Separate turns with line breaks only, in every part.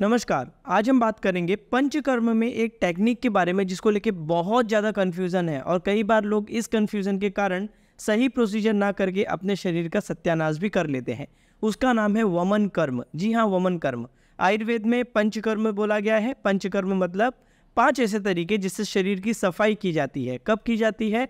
नमस्कार आज हम बात करेंगे पंचकर्म में एक टेक्निक के बारे में जिसको लेके बहुत ज़्यादा कन्फ्यूज़न है और कई बार लोग इस कन्फ्यूज़न के कारण सही प्रोसीजर ना करके अपने शरीर का सत्यानाश भी कर लेते हैं उसका नाम है वमन कर्म जी हाँ वमन कर्म आयुर्वेद में पंचकर्म बोला गया है पंचकर्म मतलब पाँच ऐसे तरीके जिससे शरीर की सफाई की जाती है कब की जाती है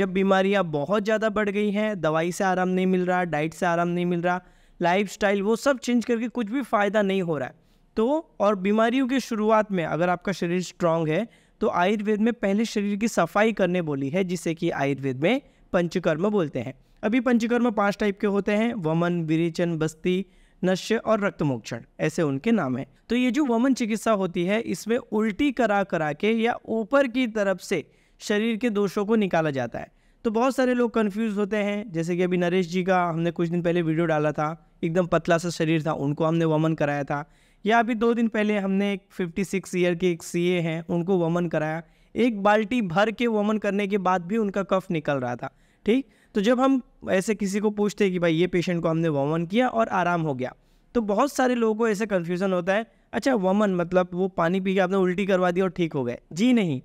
जब बीमारियाँ बहुत ज़्यादा बढ़ गई हैं दवाई से आराम नहीं मिल रहा डाइट से आराम नहीं मिल रहा लाइफ वो सब चेंज करके कुछ भी फ़ायदा नहीं हो रहा है तो और बीमारियों की शुरुआत में अगर आपका शरीर स्ट्रांग है तो आयुर्वेद में पहले शरीर की सफाई करने बोली है जिसे कि आयुर्वेद में पंचकर्म बोलते हैं अभी पंचकर्म पांच टाइप के होते हैं वमन विरेचन बस्ती नश्य और रक्तमोक्षण ऐसे उनके नाम हैं तो ये जो वमन चिकित्सा होती है इसमें उल्टी करा करा के या ऊपर की तरफ से शरीर के दोषों को निकाला जाता है तो बहुत सारे लोग कन्फ्यूज होते हैं जैसे कि अभी नरेश जी का हमने कुछ दिन पहले वीडियो डाला था एकदम पतला सा शरीर था उनको हमने वमन कराया था या अभी दो दिन पहले हमने एक फिफ्टी सिक्स ईयर के एक सी हैं उनको वमन कराया एक बाल्टी भर के वमन करने के बाद भी उनका कफ निकल रहा था ठीक तो जब हम ऐसे किसी को पूछते हैं कि भाई ये पेशेंट को हमने वमन किया और आराम हो गया तो बहुत सारे लोगों को ऐसे कन्फ्यूज़न होता है अच्छा वमन मतलब वो पानी पी के आपने उल्टी करवा दी और ठीक हो गए जी नहीं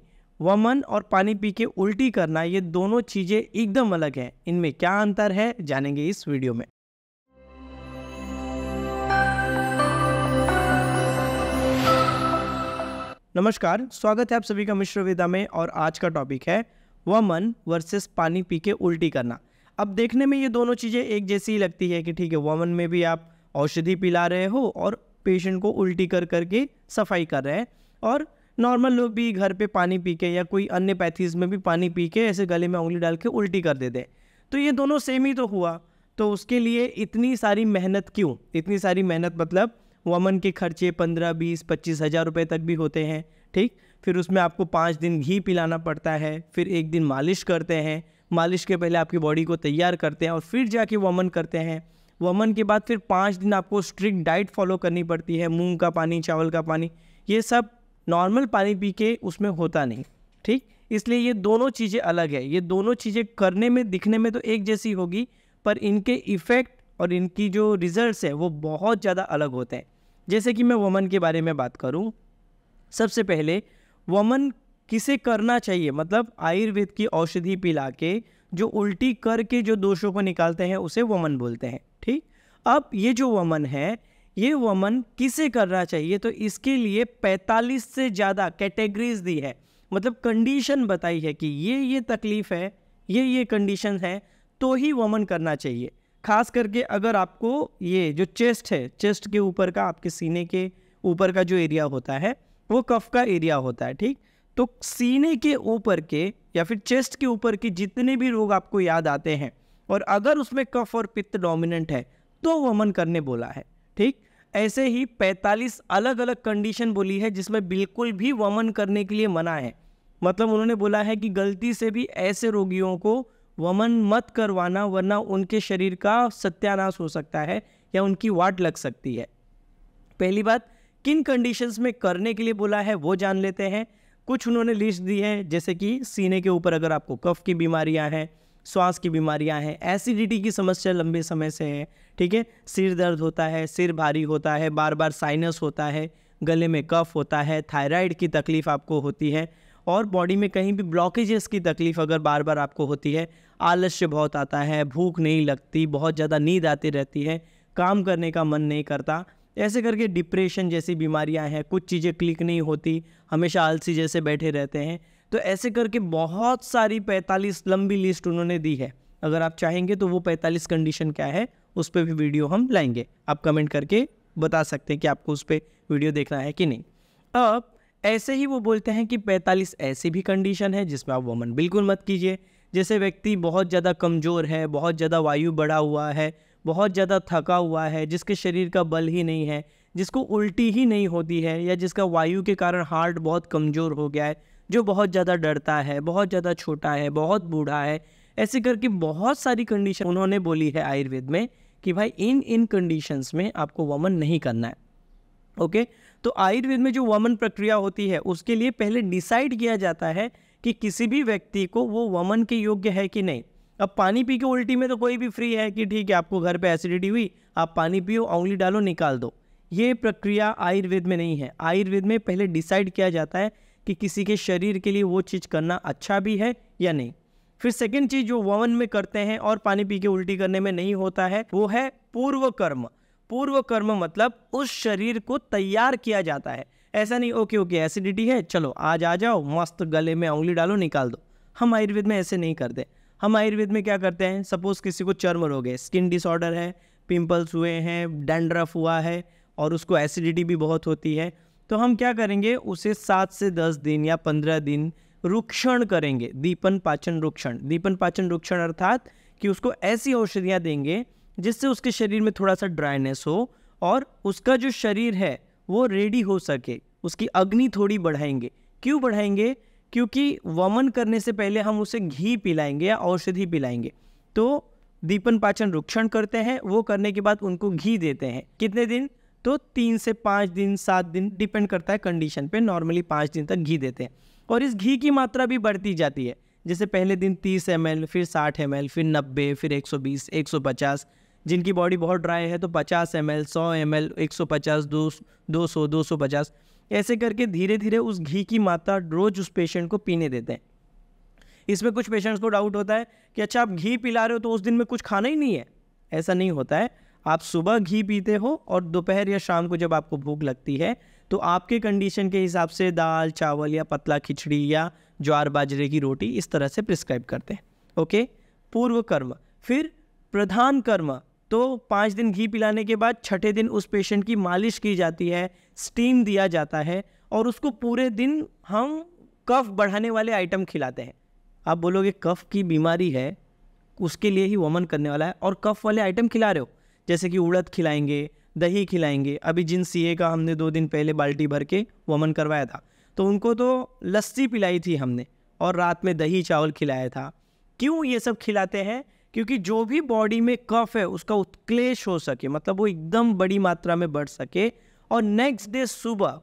वमन और पानी पी के उल्टी करना ये दोनों चीज़ें एकदम अलग हैं इनमें क्या अंतर है जानेंगे इस वीडियो में नमस्कार स्वागत है आप सभी का मिश्र वेदा में और आज का टॉपिक है वह मन वर्सेस पानी पी के उल्टी करना अब देखने में ये दोनों चीज़ें एक जैसी ही लगती है कि ठीक है वमन में भी आप औषधि पिला रहे हो और पेशेंट को उल्टी कर करके सफाई कर रहे हैं और नॉर्मल लोग भी घर पे पानी पी के या कोई अन्य पैथीज में भी पानी पी के ऐसे गले में उंगली डाल के उल्टी कर देते हैं तो ये दोनों सेम ही तो हुआ तो उसके लिए इतनी सारी मेहनत क्यों इतनी सारी मेहनत मतलब वमन के खर्चे पंद्रह बीस पच्चीस हज़ार रुपये तक भी होते हैं ठीक फिर उसमें आपको पाँच दिन घी पिलाना पड़ता है फिर एक दिन मालिश करते हैं मालिश के पहले आपकी बॉडी को तैयार करते हैं और फिर जाके वमन करते हैं वमन के बाद फिर पाँच दिन आपको स्ट्रिक्ट डाइट फॉलो करनी पड़ती है मूंग का पानी चावल का पानी ये सब नॉर्मल पानी पी के उसमें होता नहीं ठीक इसलिए ये दोनों चीज़ें अलग है ये दोनों चीज़ें करने में दिखने में तो एक जैसी होगी पर इनके इफ़ेक्ट और इनकी जो रिज़ल्ट है वो बहुत ज़्यादा अलग होते हैं जैसे कि मैं वमन के बारे में बात करूँ सबसे पहले वमन किसे करना चाहिए मतलब आयुर्वेद की औषधि पिला के जो उल्टी करके जो दोषों को निकालते हैं उसे वमन बोलते हैं ठीक अब ये जो वमन है ये वमन किसे करना चाहिए तो इसके लिए 45 से ज़्यादा कैटेगरीज दी है मतलब कंडीशन बताई है कि ये ये तकलीफ़ है ये ये कंडीशन है तो ही वमन करना चाहिए खास करके अगर आपको ये जो चेस्ट है चेस्ट के ऊपर का आपके सीने के ऊपर का जो एरिया होता है वो कफ का एरिया होता है ठीक तो सीने के ऊपर के या फिर चेस्ट के ऊपर के जितने भी रोग आपको याद आते हैं और अगर उसमें कफ और पित्त डोमिनेंट है तो वमन करने बोला है ठीक ऐसे ही 45 अलग अलग कंडीशन बोली है जिसमें बिल्कुल भी वमन करने के लिए मना है मतलब उन्होंने बोला है कि गलती से भी ऐसे रोगियों को वमन मत करवाना वरना उनके शरीर का सत्यानाश हो सकता है या उनकी वाट लग सकती है पहली बात किन कंडीशंस में करने के लिए बोला है वो जान लेते हैं कुछ उन्होंने लिस्ट दी है जैसे कि सीने के ऊपर अगर आपको कफ की बीमारियां हैं श्वास की बीमारियां हैं एसिडिटी की समस्या लंबे समय से है ठीक है सिर दर्द होता है सिर भारी होता है बार बार साइनस होता है गले में कफ होता है थायराइड की तकलीफ़ आपको होती है और बॉडी में कहीं भी ब्लॉकेजेस की तकलीफ़ अगर बार बार आपको होती है आलस्य बहुत आता है भूख नहीं लगती बहुत ज़्यादा नींद आती रहती है काम करने का मन नहीं करता ऐसे करके डिप्रेशन जैसी बीमारियां हैं कुछ चीज़ें क्लिक नहीं होती हमेशा आलसी जैसे बैठे रहते हैं तो ऐसे करके बहुत सारी 45 लंबी लिस्ट उन्होंने दी है अगर आप चाहेंगे तो वो 45 कंडीशन क्या है उस पर भी वीडियो हम लाएंगे आप कमेंट करके बता सकते हैं कि आपको उस पर वीडियो देखना है कि नहीं अब ऐसे ही वो बोलते हैं कि 45 ऐसी भी कंडीशन है जिसमें आप वमन बिल्कुल मत कीजिए जैसे व्यक्ति बहुत ज़्यादा कमज़ोर है बहुत ज़्यादा वायु बढ़ा हुआ है बहुत ज़्यादा थका हुआ है जिसके शरीर का बल ही नहीं है जिसको उल्टी ही नहीं होती है या जिसका वायु के कारण हार्ट बहुत कमज़ोर हो गया है जो बहुत ज़्यादा डरता है बहुत ज़्यादा छोटा है बहुत बूढ़ा है ऐसे करके बहुत सारी कंडीशन उन्होंने बोली है आयुर्वेद में कि भाई इन इन कंडीशंस में आपको वमन नहीं करना है ओके तो आयुर्वेद में जो वमन प्रक्रिया होती है उसके लिए पहले डिसाइड किया जाता है कि किसी भी व्यक्ति को वो वमन के योग्य है कि नहीं अब पानी पी के उल्टी में तो कोई भी फ्री है कि ठीक है आपको घर पे एसिडिटी हुई आप पानी पियो उंगली डालो निकाल दो ये प्रक्रिया आयुर्वेद में नहीं है आयुर्वेद में पहले डिसाइड किया जाता है कि किसी के शरीर के लिए वो चीज़ करना अच्छा भी है या नहीं फिर सेकेंड चीज़ जो वमन में करते हैं और पानी पी के उल्टी करने में नहीं होता है वो है पूर्व कर्म पूर्व कर्म मतलब उस शरीर को तैयार किया जाता है ऐसा नहीं ओके ओके एसिडिटी है चलो आज आ जाओ मस्त गले में उंगली डालो निकाल दो हम आयुर्वेद में ऐसे नहीं करते हम आयुर्वेद में क्या करते हैं सपोज़ किसी को चर्म रोग है स्किन डिसऑर्डर है पिंपल्स हुए हैं डेंड्रफ हुआ है और उसको एसिडिटी भी बहुत होती है तो हम क्या करेंगे उसे सात से दस दिन या पंद्रह दिन रुक्षण करेंगे दीपन पाचन रुक्षण दीपन पाचन रुक्षण अर्थात कि उसको ऐसी औषधियाँ देंगे जिससे उसके शरीर में थोड़ा सा ड्राइनेस हो और उसका जो शरीर है वो रेडी हो सके उसकी अग्नि थोड़ी बढ़ाएंगे क्यों बढ़ाएंगे क्योंकि वमन करने से पहले हम उसे घी पिलाएंगे या औषधि पिलाएंगे तो दीपन पाचन रुक्षण करते हैं वो करने के बाद उनको घी देते हैं कितने दिन तो तीन से पाँच दिन सात दिन डिपेंड करता है कंडीशन पे नॉर्मली पाँच दिन तक घी देते हैं और इस घी की मात्रा भी बढ़ती जाती है जैसे पहले दिन तीस एम फिर साठ एम फिर नब्बे फिर एक सौ जिनकी बॉडी बहुत ड्राई है तो पचास एम एल सौ एम एल एक सौ पचास दो दो सौ दो सौ पचास ऐसे करके धीरे धीरे उस घी की मात्रा रोज़ उस पेशेंट को पीने देते हैं इसमें कुछ पेशेंट्स को डाउट होता है कि अच्छा आप घी पिला रहे हो तो उस दिन में कुछ खाना ही नहीं है ऐसा नहीं होता है आप सुबह घी पीते हो और दोपहर या शाम को जब आपको भूख लगती है तो आपके कंडीशन के हिसाब से दाल चावल या पतला खिचड़ी या ज्वार बाजरे की रोटी इस तरह से प्रिस्क्राइब करते हैं ओके पूर्व कर्म फिर प्रधान कर्म तो पाँच दिन घी पिलाने के बाद छठे दिन उस पेशेंट की मालिश की जाती है स्टीम दिया जाता है और उसको पूरे दिन हम कफ बढ़ाने वाले आइटम खिलाते हैं आप बोलोगे कफ की बीमारी है उसके लिए ही वमन करने वाला है और कफ वाले आइटम खिला रहे हो जैसे कि उड़द खिलाएंगे दही खिलाएंगे अभी जिन सीए का हमने दो दिन पहले बाल्टी भर के वमन करवाया था तो उनको तो लस्सी पिलाई थी हमने और रात में दही चावल खिलाया था क्यों ये सब खिलाते हैं क्योंकि जो भी बॉडी में कफ है उसका उत्क्लेश हो सके मतलब वो एकदम बड़ी मात्रा में बढ़ सके और नेक्स्ट डे सुबह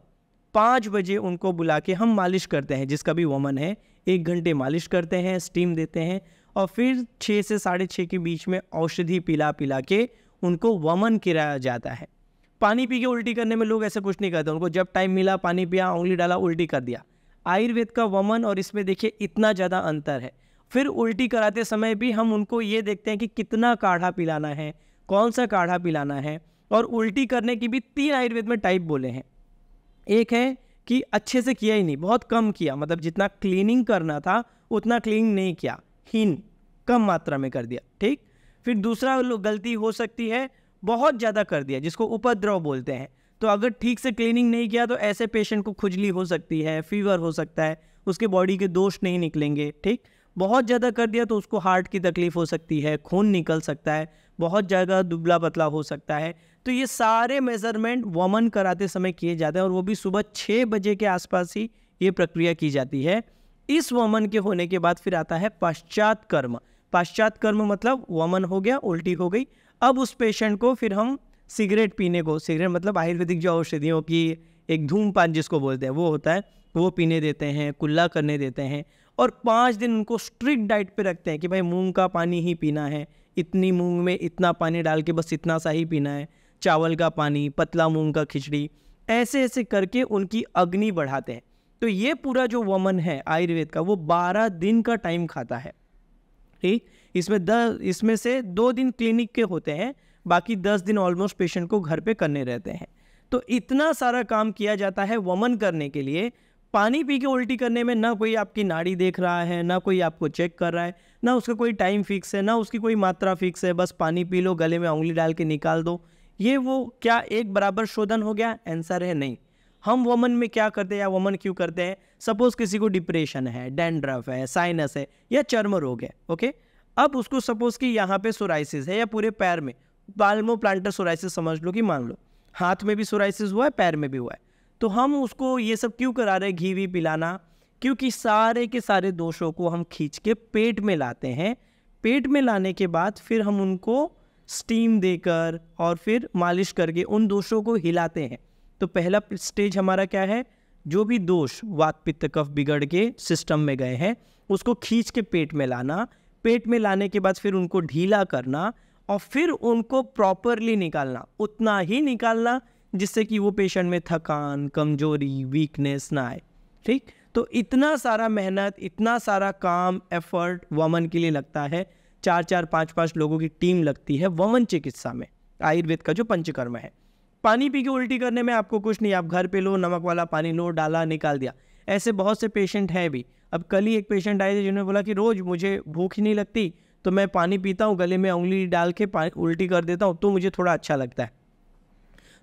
पाँच बजे उनको बुला के हम मालिश करते हैं जिसका भी वमन है एक घंटे मालिश करते हैं स्टीम देते हैं और फिर छः से साढ़े छः के बीच में औषधि पिला पिला के उनको वमन किराया जाता है पानी पी के उल्टी करने में लोग ऐसा कुछ नहीं करते उनको जब टाइम मिला पानी पिया उंगली डाला उल्टी कर दिया आयुर्वेद का वमन और इसमें देखिए इतना ज़्यादा अंतर है फिर उल्टी कराते समय भी हम उनको ये देखते हैं कि कितना काढ़ा पिलाना है कौन सा काढ़ा पिलाना है और उल्टी करने की भी तीन आयुर्वेद में टाइप बोले हैं एक है कि अच्छे से किया ही नहीं बहुत कम किया मतलब जितना क्लीनिंग करना था उतना क्लीनिंग नहीं किया हीन कम मात्रा में कर दिया ठीक फिर दूसरा गलती हो सकती है बहुत ज़्यादा कर दिया जिसको उपद्रव बोलते हैं तो अगर ठीक से क्लीनिंग नहीं किया तो ऐसे पेशेंट को खुजली हो सकती है फीवर हो सकता है उसके बॉडी के दोष नहीं निकलेंगे ठीक बहुत ज़्यादा कर दिया तो उसको हार्ट की तकलीफ़ हो सकती है खून निकल सकता है बहुत ज़्यादा दुबला पतला हो सकता है तो ये सारे मेज़रमेंट वमन कराते समय किए जाते हैं और वो भी सुबह छः बजे के आसपास ही ये प्रक्रिया की जाती है इस वमन के होने के बाद फिर आता है पाश्चात कर्म पाश्चात कर्म मतलब वमन हो गया उल्टी हो गई अब उस पेशेंट को फिर हम सिगरेट पीने को सिगरेट मतलब आयुर्वेदिक जो औषधियों की एक धूमपान जिसको बोलते हैं वो होता है वो पीने देते हैं कुल्ला करने देते हैं और पाँच दिन उनको स्ट्रिक्ट डाइट पे रखते हैं कि भाई मूंग का पानी ही पीना है इतनी मूंग में इतना पानी डाल के बस इतना सा ही पीना है चावल का पानी पतला मूंग का खिचड़ी ऐसे ऐसे करके उनकी अग्नि बढ़ाते हैं तो ये पूरा जो वमन है आयुर्वेद का वो बारह दिन का टाइम खाता है ठीक इसमें दस इसमें से दो दिन क्लिनिक के होते हैं बाकी दस दिन ऑलमोस्ट पेशेंट को घर पे करने रहते हैं तो इतना सारा काम किया जाता है वमन करने के लिए पानी पी के उल्टी करने में ना कोई आपकी नाड़ी देख रहा है ना कोई आपको चेक कर रहा है ना उसका कोई टाइम फिक्स है ना उसकी कोई मात्रा फिक्स है बस पानी पी लो गले में उंगली डाल के निकाल दो ये वो क्या एक बराबर शोधन हो गया आंसर है नहीं हम वमन में क्या करते हैं या वमन क्यों करते हैं सपोज किसी को डिप्रेशन है डेंड्रफ है साइनस है या चर्म रोग है ओके अब उसको सपोज कि यहाँ पे सोराइसिस है या पूरे पैर में बालमो प्लांटर सोराइसिस समझ लो कि मान लो हाथ में भी सोराइसिस हुआ है पैर में भी हुआ है तो हम उसको ये सब क्यों करा रहे हैं घी भी पिलाना क्योंकि सारे के सारे दोषों को हम खींच के पेट में लाते हैं पेट में लाने के बाद फिर हम उनको स्टीम देकर और फिर मालिश करके उन दोषों को हिलाते हैं तो पहला स्टेज हमारा क्या है जो भी दोष वात पित्त कफ बिगड़ के सिस्टम में गए हैं उसको खींच के पेट में लाना पेट में लाने के बाद फिर उनको ढीला करना और फिर उनको प्रॉपरली निकालना उतना ही निकालना जिससे कि वो पेशेंट में थकान कमजोरी वीकनेस ना आए ठीक तो इतना सारा मेहनत इतना सारा काम एफर्ट वमन के लिए लगता है चार चार पाँच पाँच लोगों की टीम लगती है वमन चिकित्सा में आयुर्वेद का जो पंचकर्म है पानी पी के उल्टी करने में आपको कुछ नहीं आप घर पे लो नमक वाला पानी लो डाला निकाल दिया ऐसे बहुत से पेशेंट हैं भी अब कल ही एक पेशेंट आए थे जिन्होंने बोला कि रोज़ मुझे भूख ही नहीं लगती तो मैं पानी पीता हूँ गले में उंगली डाल के उल्टी कर देता हूँ तो मुझे थोड़ा अच्छा लगता है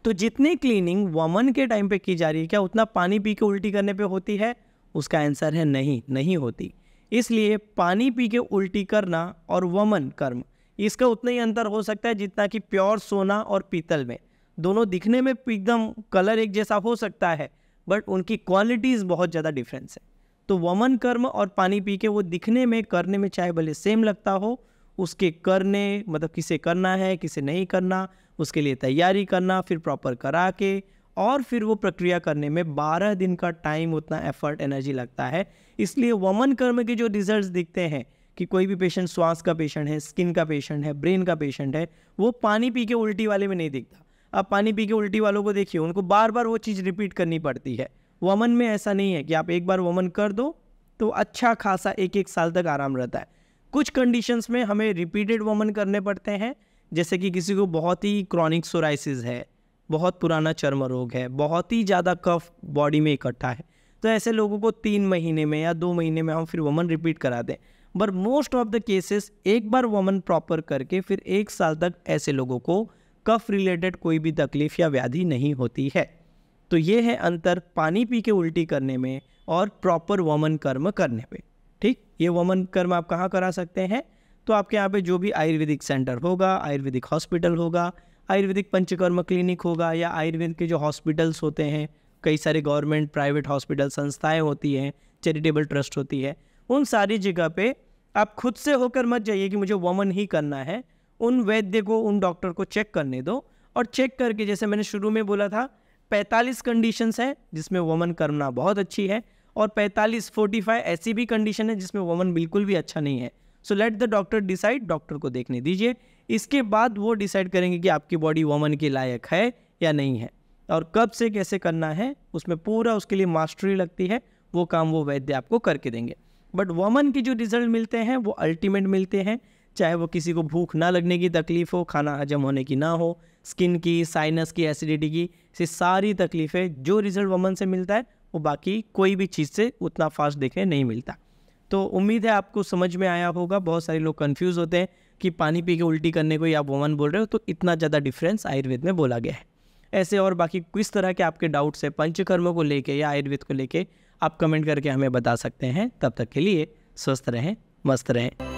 तो जितनी क्लीनिंग वमन के टाइम पे की जा रही है क्या उतना पानी पी के उल्टी करने पे होती है उसका आंसर है नहीं नहीं होती इसलिए पानी पी के उल्टी करना और वमन कर्म इसका उतना ही अंतर हो सकता है जितना कि प्योर सोना और पीतल में दोनों दिखने में एकदम कलर एक जैसा हो सकता है बट उनकी क्वालिटीज़ बहुत ज़्यादा डिफरेंस है तो वमन कर्म और पानी पी के वो दिखने में करने में चाहे भले सेम लगता हो उसके करने मतलब किसे करना है किसे नहीं करना उसके लिए तैयारी करना फिर प्रॉपर करा के और फिर वो प्रक्रिया करने में 12 दिन का टाइम उतना एफर्ट एनर्जी लगता है इसलिए वमन कर्म के जो रिजल्ट्स दिखते हैं कि कोई भी पेशेंट श्वास का पेशेंट है स्किन का पेशेंट है ब्रेन का पेशेंट है वो पानी पी के उल्टी वाले में नहीं दिखता अब पानी पी के उल्टी वालों को देखिए उनको बार बार वो चीज़ रिपीट करनी पड़ती है वमन में ऐसा नहीं है कि आप एक बार वमन कर दो तो अच्छा खासा एक एक साल तक आराम रहता है कुछ कंडीशंस में हमें रिपीटेड वमन करने पड़ते हैं जैसे कि किसी को बहुत ही क्रॉनिक सोराइसिस है बहुत पुराना चर्म रोग है बहुत ही ज़्यादा कफ बॉडी में इकट्ठा है तो ऐसे लोगों को तीन महीने में या दो महीने में हम फिर वमन रिपीट करा दें but most of the cases एक बार वमन प्रॉपर करके फिर एक साल तक ऐसे लोगों को कफ रिलेटेड कोई भी तकलीफ या व्याधि नहीं होती है तो ये है अंतर पानी पी के उल्टी करने में और प्रॉपर वमन कर्म करने में ठीक ये वमन कर्म आप कहाँ करा सकते हैं तो आपके यहाँ पे जो भी आयुर्वेदिक सेंटर होगा आयुर्वेदिक हॉस्पिटल होगा आयुर्वेदिक पंचकर्म क्लिनिक होगा या आयुर्वेद के जो हॉस्पिटल्स होते हैं कई सारे गवर्नमेंट प्राइवेट हॉस्पिटल संस्थाएं होती हैं चैरिटेबल ट्रस्ट होती है उन सारी जगह पे आप खुद से होकर मत जाइए कि मुझे वमन ही करना है उन वैद्य को उन डॉक्टर को चेक करने दो और चेक करके जैसे मैंने शुरू में बोला था 45 कंडीशंस हैं जिसमें वमन करना बहुत अच्छी है और 45 45 ऐसी भी कंडीशन है जिसमें वमन बिल्कुल भी अच्छा नहीं है so let the doctor decide doctor को देखने दीजिए इसके बाद वो डिसाइड करेंगे कि आपकी बॉडी वमन के लायक है या नहीं है और कब से कैसे करना है उसमें पूरा उसके लिए मास्टरी लगती है वो काम वो वैद्य आपको करके देंगे बट वमन के जो रिजल्ट मिलते हैं वो अल्टीमेट मिलते हैं चाहे वो किसी को भूख ना लगने की तकलीफ़ हो खाना हजम होने की ना हो स्किन की साइनस की एसिडिटी की से सारी तकलीफ़ें जो रिज़ल्ट वमन से मिलता है वो बाकी कोई भी चीज़ से उतना फास्ट देखने नहीं मिलता तो उम्मीद है आपको समझ में आया होगा बहुत सारे लोग कन्फ्यूज़ होते हैं कि पानी पी के उल्टी करने को या वोमन बोल रहे हो तो इतना ज़्यादा डिफरेंस आयुर्वेद में बोला गया है ऐसे और बाकी किस तरह के आपके डाउट्स है पंचकर्मों को लेके या आयुर्वेद को लेके आप कमेंट करके हमें बता सकते हैं तब तक के लिए स्वस्थ रहें मस्त रहें